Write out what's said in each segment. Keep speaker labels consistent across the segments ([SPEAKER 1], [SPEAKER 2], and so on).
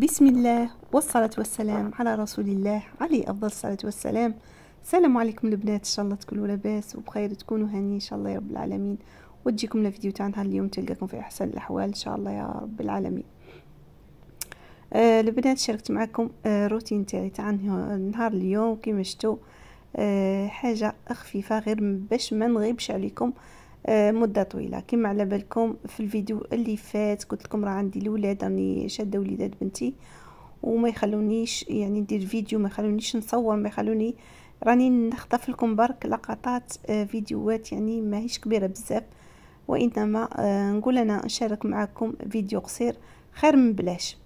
[SPEAKER 1] بسم الله والصلاة والسلام على رسول الله عليه أفضل الصلاة والسلام السلام عليكم البنات إن شاء الله تكونوا لاباس وبخير تكونوا هاني إن شاء الله يا رب العالمين وتجيكم الفيديو تاع نهار اليوم تلقاكم في أحسن الأحوال إن شاء الله يا رب العالمين آه البنات شاركت معكم آه روتين تاعي تاع نهار اليوم كيما شتو آه حاجة خفيفة غير باش ما نغيبش عليكم آه آه، مده طويله كما على بالكم في الفيديو اللي فات قلت لكم راه عندي الولاد راني شاده وليدات بنتي وما يخلونيش يعني ندير فيديو ما يخلونيش نصور ما يخلوني راني نخطف لكم برك لقطات آه، فيديوهات يعني ماهيش كبيره بزاف وانما آه، نقول انا نشارك معكم فيديو قصير خير من بلاش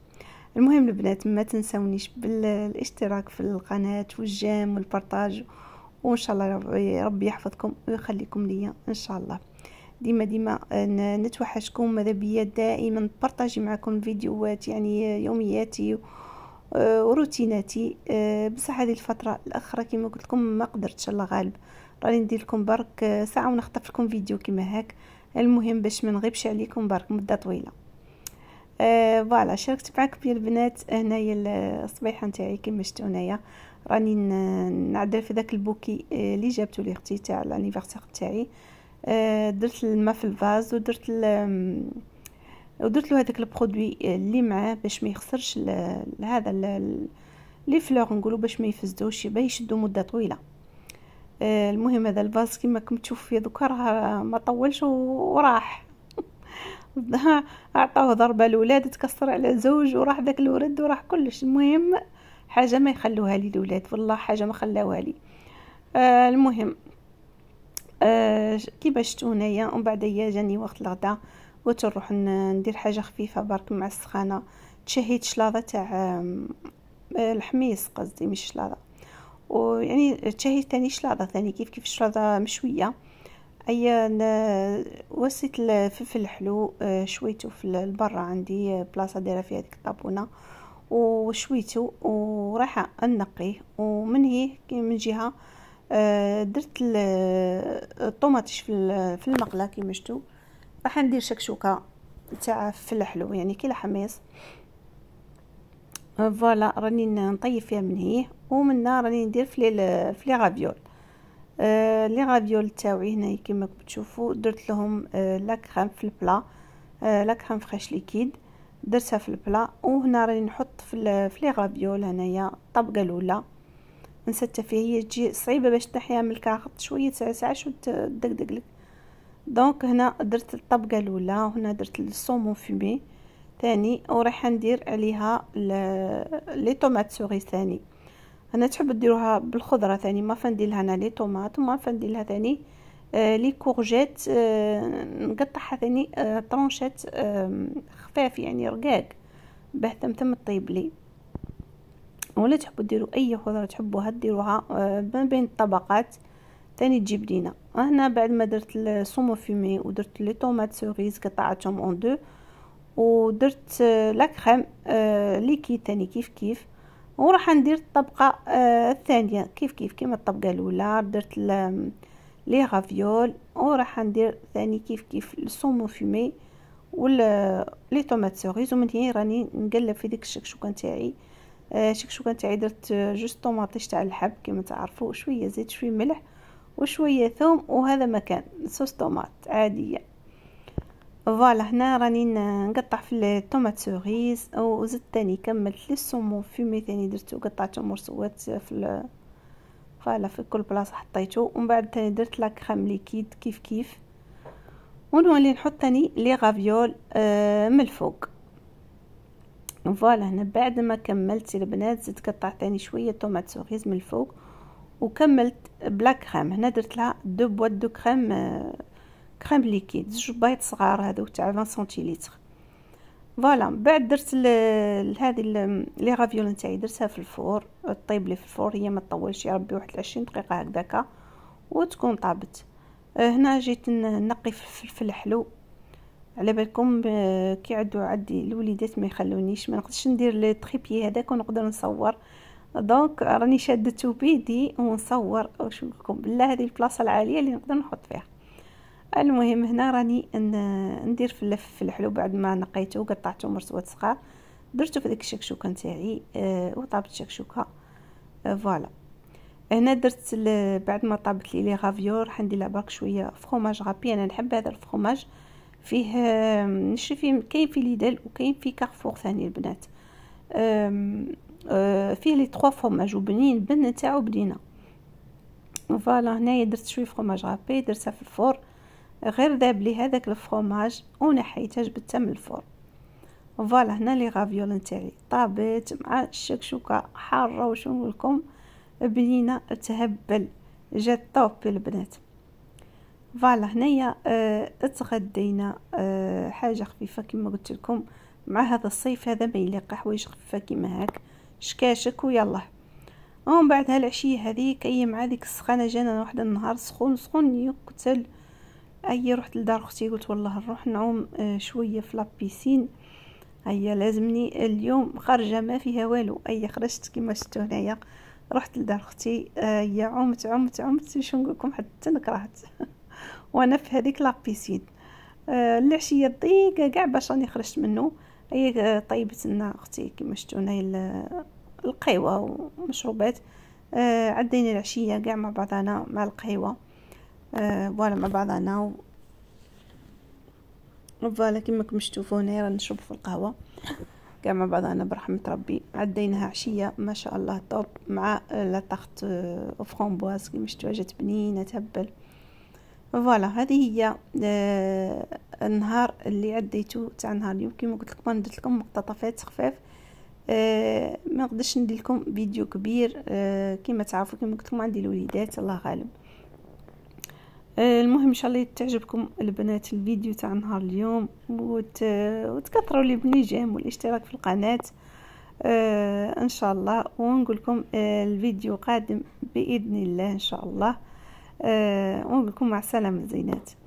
[SPEAKER 1] المهم البنات ما تنسونيش بالاشتراك في القناه والجام والبرتاج وان شاء الله ربي, ربي يحفظكم ويخليكم ليا ان شاء الله ديما ديما آه، نتوحشكم ماذا بيا دائما بارطاجي معكم فيديوهات يعني آه، يومياتي آه، وروتيناتي بصح هذه الفتره الاخيره كما قلت لكم ما قدرتش الله غالب راني ندير لكم برك ساعه ونخطف لكم فيديو كما هاك المهم باش ما نغيبش عليكم برك مده طويله فوالا شاركت معكم يا البنات هنايا الصبيحه نتاعي كما شفتوا هنايا راني نعدل في ذاك البوكي آه، اللي جابته لي اختي تاع الانيفرسير تاعي آه، درت الماء في الفاز ودرت آه، ودرت له هذاك البرودوي اللي معاه باش ما يخسرش هذا لي فلور نقولوا باش ما يفسدوش باش يشدوا مده طويله المهم هذا الفاز كما راكم تشوف فيه دوكا راه ما طولش وراح عطاوه ضربه لولاد تكسر على زوج وراح ذاك الورد وراح كلش المهم حاجه ما يخلوها لي الولاد والله حاجه ما خلاوها لي آه المهم آه كيما شفتوا هنايا ومن بعد جاني وقت الغدا قلت نروح ندير حاجه خفيفه برك مع السخانه تشهيت شلاضه تاع آه، الحميص قصدي مش شلاضه ويعني تشهيت ثاني شلاضه ثاني كيف كيف شلاضه مشويه اي وصيت الفلفل الحلو شويته في آه، البرة عندي آه، بلاصه دايره فيها ديك الطابونه وشويته وراح انقيه ومن هي من جهه آه، درت الطوماطيش في المقله كيما شفتوا راح ندير شكشوكه تاع في حلو يعني كي حميص آه، فوالا راني نطيب فيها من هيه هنا راني ندير في آه، لي غافيول لي غافيول تاوعي هنا كيما تشوفوا درت لهم آه لا كريم في البلا آه لا كريم فريش ليكيد درتها في البلا وهنا راني نحط في لي غابيول هنايا الطبقه الاولى نستها فيها هي تجي صعيبه باش تنحيها من الكاغط شويه تسعسعش وتدقدق لك دونك هنا درت الطبقه الاولى وهنا درت الصومون فومي ثاني وراح ندير عليها لي طوماط سوري ثاني هنا تحب ديروها بالخضره ثاني ما فندير لها انا لي طوماط وما فندير لها ثاني آه، لي كورجيت آه، نقطعها ثاني آه، طرونشات خفاف يعني رقاق باه تم تم طيب لي ولا تحبوا ديروا اي خضره تحبوها ديروها ما بين الطبقات ثاني تجيب لينا هنا بعد ما درت السومو فيمي ودرت لي طوماط سوريز قطعتهم اون دو ودرت لا كريم ليكيد ثاني كيف كيف وراح ندير الطبقه الثانيه كيف كيف كيما الطبقه الاولى درت لي غافيول وراح ندير ثاني كيف كيف الصومو فومي ولا لي طوماط سوريز ومن هي راني نقلب في ديك الشكشوكه نتاعي الشكشوكه نتاعي درت جوست طوماطيش تاع الحب كما تعرفوا شويه زيت شويه ملح وشويه ثوم وهذا مكان صوص طوماط عاديه فوالا هنا راني نقطع في الطوماط سوريز وزدت ثاني كملت لي صومو فيمي ثاني درتو قطعته مرسوات في فوالا في كل بلاصه حطيته ومن بعد درت لا كريم ليكيد كيف كيف ونولي نحط تاني لي غافيول آه من الفوق فوالا هنا بعد ما كملت البنات زدت قطعت تاني شويه طوماط سوريز من الفوق وكملت بلا كريم هنا درت لها دو بوات دو كريم آه كريم ليكيد زوج بيض صغار هذوك تاع 20 سنتيلتر فوالا بعد درت هذه لي غافيول نتاعي درتها في الفور طيب لي في الفور هي ما تطولش يا ربي واحد 20 دقيقه هكذاك وتكون طابت آه، هنا جيت نقي الفلفل حلو على بالكم آه، كي عدو عدي الوليدات ما يخلونيش ما نقدرش ندير لي تريبي هذاك ونقدر نصور دونك راني شادته بيدي ونصور واش نقول لكم بالله هذه البلاصه العاليه اللي نقدر نحط فيها المهم هنا راني ندير في في الحلو بعد ما نقيته وقطعته مرسوات صغار درته في ديك الشكشوكه نتاعي آه وطابت الشكشوكه آه فوالا هنا درت بعد ما طابت لي لي غافيور حندير لها برك شويه فخوماج غابي انا نحب هذا الفخوماج فيه آه، نشري فيه كاين في ليدل وكاين في كارفور ثاني البنات آه، فيه لي تخوا فخوماج وبنين البن نتاعو بنينه فوالا هنايا درت شويه فخوماج غابي درتها في الفور غير داب لي هذاك الفرماج ونحيته جبدته من الفرن فوالا هنا لي غافيول نتاعي طابت مع الشكشوكه حاره واش نقولكم بنينه تهبل جات طوب البنات فوالا هنايا اه تغدينا اه حاجه خفيفه كما قلت لكم مع هذا الصيف هذا ما يليق حوايج خفيفه كيما هاك شكاشك ويلا ومن بعد هالعشيه هذيك اي مع ديك السخانه جانا واحد النهار سخون سخون يقتل اي رحت لدار اختي قلت والله نروح نعوم آه، شويه في لابيسين هيا لازمني اليوم خارجه ما فيها والو اي خرجت كما شفتوا هنايا رحت لدار اختي آه، هيا عمت عمت عمت شنو نقول لكم حتى نكرهت وانا في هذيك لابيسين آه، العشيه ضيقه كاع باش راني خرجت منه هي طيبت لنا اختي كما شفتوا هنايا القهوه ومشروبات عدينا العشيه كاع مع بعضنا مع القهوه فوالا آه، مع بعضنا فوالا كيما راكم تشوفوني راه نشرب في القهوه كاع مع بعضنا برحمه ربي عديناها عشيه ما شاء الله طوب مع لا آه، او فرامبواز كيما شفتوا جات بنينه تهبل فوالا هذه هي آه، النهار اللي عديته تاع نهار اليوم كيما قلت لكم درت لكم مقتطفات خفاف ما نقدرش ندير لكم فيديو كبير كيما تعرفوا كيما قلت لكم عندي الوليدات الله غالب آه، المهم ان شاء الله تعجبكم البنات الفيديو تاع نهار اليوم وت... وتكثروا لي بالجيم والاشتراك في القناه آه ان شاء الله ونقول لكم آه الفيديو قادم باذن الله ان شاء الله آه ونقول لكم مع السلامه زينات